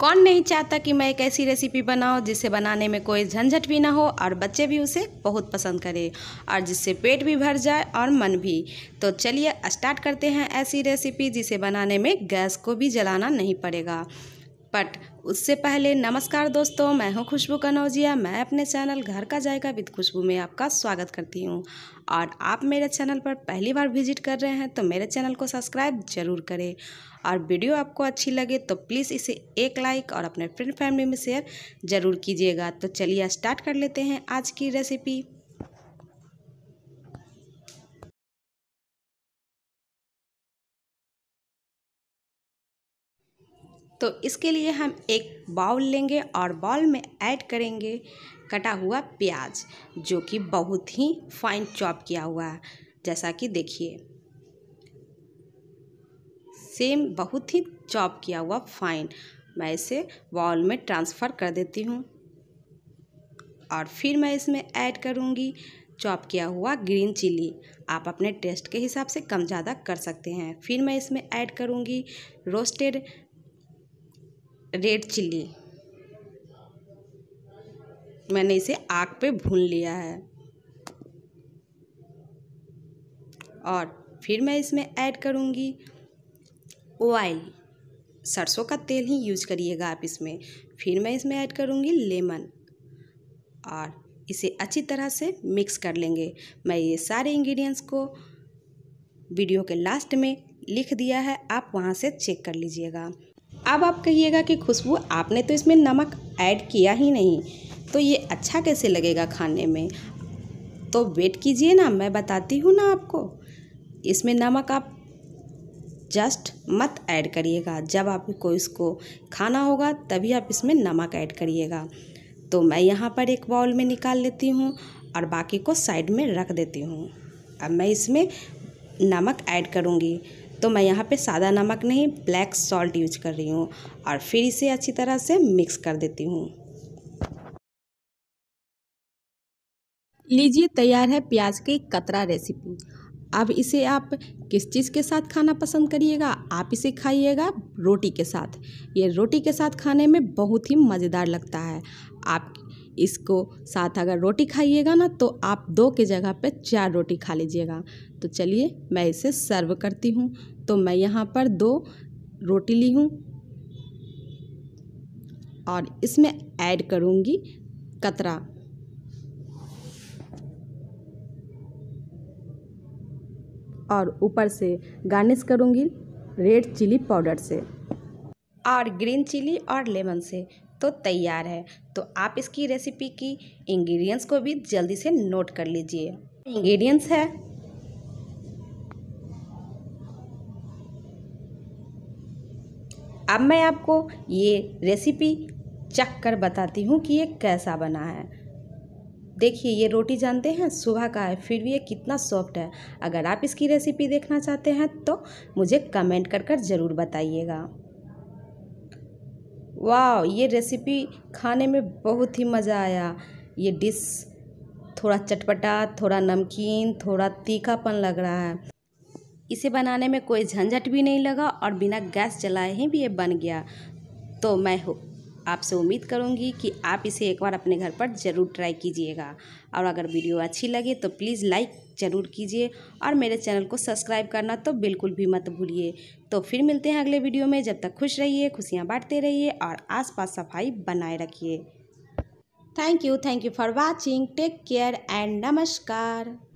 कौन नहीं चाहता कि मैं एक ऐसी रेसिपी बनाऊँ जिसे बनाने में कोई झंझट भी ना हो और बच्चे भी उसे बहुत पसंद करें और जिससे पेट भी भर जाए और मन भी तो चलिए स्टार्ट करते हैं ऐसी रेसिपी जिसे बनाने में गैस को भी जलाना नहीं पड़ेगा बट उससे पहले नमस्कार दोस्तों मैं हूं खुशबू कनौजिया मैं अपने चैनल घर का जायका विद खुशबू में आपका स्वागत करती हूं और आप मेरे चैनल पर पहली बार विजिट कर रहे हैं तो मेरे चैनल को सब्सक्राइब जरूर करें और वीडियो आपको अच्छी लगे तो प्लीज़ इसे एक लाइक और अपने फ्रेंड फैमिली में शेयर ज़रूर कीजिएगा तो चलिए स्टार्ट कर लेते हैं आज की रेसिपी तो इसके लिए हम एक बाउल लेंगे और बाउल में ऐड करेंगे कटा हुआ प्याज जो कि बहुत ही फाइन चॉप किया हुआ है जैसा कि देखिए सेम बहुत ही चॉप किया हुआ फाइन मैं इसे बाउल में ट्रांसफ़र कर देती हूँ और फिर मैं इसमें ऐड करूँगी चॉप किया हुआ ग्रीन चिली आप अपने टेस्ट के हिसाब से कम ज़्यादा कर सकते हैं फिर मैं इसमें ऐड करूँगी रोस्टेड रेड चिल्ली मैंने इसे आग पे भून लिया है और फिर मैं इसमें ऐड करूँगी ऑयल सरसों का तेल ही यूज करिएगा आप इसमें फिर मैं इसमें ऐड करूँगी लेमन और इसे अच्छी तरह से मिक्स कर लेंगे मैं ये सारे इंग्रेडिएंट्स को वीडियो के लास्ट में लिख दिया है आप वहाँ से चेक कर लीजिएगा अब आप कहिएगा कि खुशबू आपने तो इसमें नमक ऐड किया ही नहीं तो ये अच्छा कैसे लगेगा खाने में तो वेट कीजिए ना मैं बताती हूँ ना आपको इसमें नमक आप जस्ट मत ऐड करिएगा जब आपको इसको खाना होगा तभी आप इसमें नमक ऐड करिएगा तो मैं यहाँ पर एक बाउल में निकाल लेती हूँ और बाकी को साइड में रख देती हूँ अब मैं इसमें नमक ऐड करूँगी तो मैं यहाँ पे सादा नमक नहीं ब्लैक सॉल्ट यूज कर रही हूँ और फिर इसे अच्छी तरह से मिक्स कर देती हूँ लीजिए तैयार है प्याज की कतरा रेसिपी अब इसे आप किस चीज़ के साथ खाना पसंद करिएगा आप इसे खाइएगा रोटी के साथ ये रोटी के साथ खाने में बहुत ही मज़ेदार लगता है आप इसको साथ अगर रोटी खाइएगा ना तो आप दो के जगह पे चार रोटी खा लीजिएगा तो चलिए मैं इसे सर्व करती हूँ तो मैं यहाँ पर दो रोटी ली हूँ और इसमें ऐड करूँगी कतरा और ऊपर से गार्निश करूँगी रेड चिली पाउडर से और ग्रीन चिली और लेमन से तो तैयार है तो आप इसकी रेसिपी की इंग्रेडिएंट्स को भी जल्दी से नोट कर लीजिए इंग्रेडिएंट्स है अब मैं आपको ये रेसिपी चख कर बताती हूँ कि ये कैसा बना है देखिए ये रोटी जानते हैं सुबह का है फिर भी ये कितना सॉफ्ट है अगर आप इसकी रेसिपी देखना चाहते हैं तो मुझे कमेंट कर कर ज़रूर बताइएगा वाह ये रेसिपी खाने में बहुत ही मज़ा आया ये डिश थोड़ा चटपटा थोड़ा नमकीन थोड़ा तीखापन लग रहा है इसे बनाने में कोई झंझट भी नहीं लगा और बिना गैस जलाए ही भी ये बन गया तो मैं आपसे उम्मीद करूँगी कि आप इसे एक बार अपने घर पर ज़रूर ट्राई कीजिएगा और अगर वीडियो अच्छी लगे तो प्लीज़ लाइक ज़रूर कीजिए और मेरे चैनल को सब्सक्राइब करना तो बिल्कुल भी मत भूलिए तो फिर मिलते हैं अगले वीडियो में जब तक खुश रहिए खुशियाँ बांटते रहिए और आसपास सफाई बनाए रखिए thank you thank you for watching take care and नमस्कार